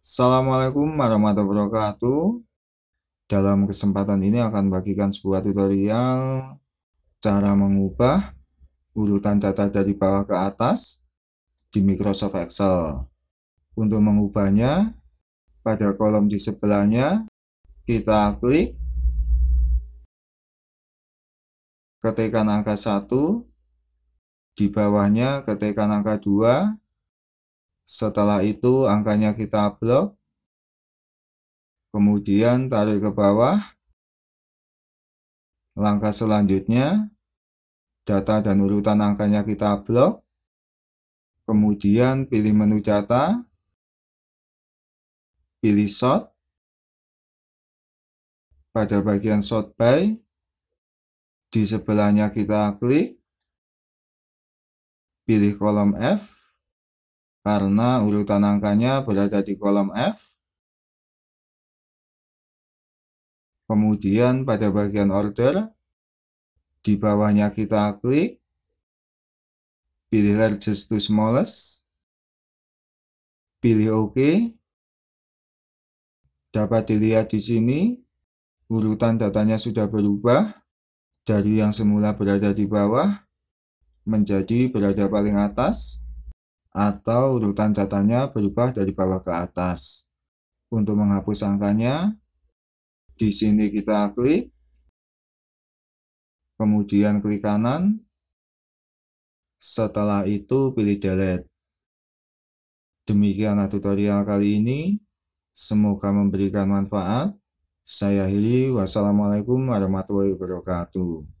Assalamualaikum warahmatullahi wabarakatuh Dalam kesempatan ini akan bagikan sebuah tutorial Cara mengubah urutan data dari bawah ke atas di Microsoft Excel Untuk mengubahnya, pada kolom di sebelahnya kita klik Ketikan angka 1 Di bawahnya ketikan angka 2 setelah itu angkanya kita blok. Kemudian tarik ke bawah. Langkah selanjutnya, data dan urutan angkanya kita blok. Kemudian pilih menu data. Pilih sort. Pada bagian sort by, di sebelahnya kita klik. Pilih kolom F karena urutan angkanya berada di kolom F. Kemudian pada bagian order, di bawahnya kita klik, pilih largest to smallest, pilih OK. Dapat dilihat di sini, urutan datanya sudah berubah dari yang semula berada di bawah menjadi berada paling atas atau urutan datanya berubah dari bawah ke atas. Untuk menghapus angkanya, di sini kita klik, kemudian klik kanan, setelah itu pilih delete. Demikianlah tutorial kali ini. Semoga memberikan manfaat. Saya Hili, wassalamualaikum warahmatullahi wabarakatuh.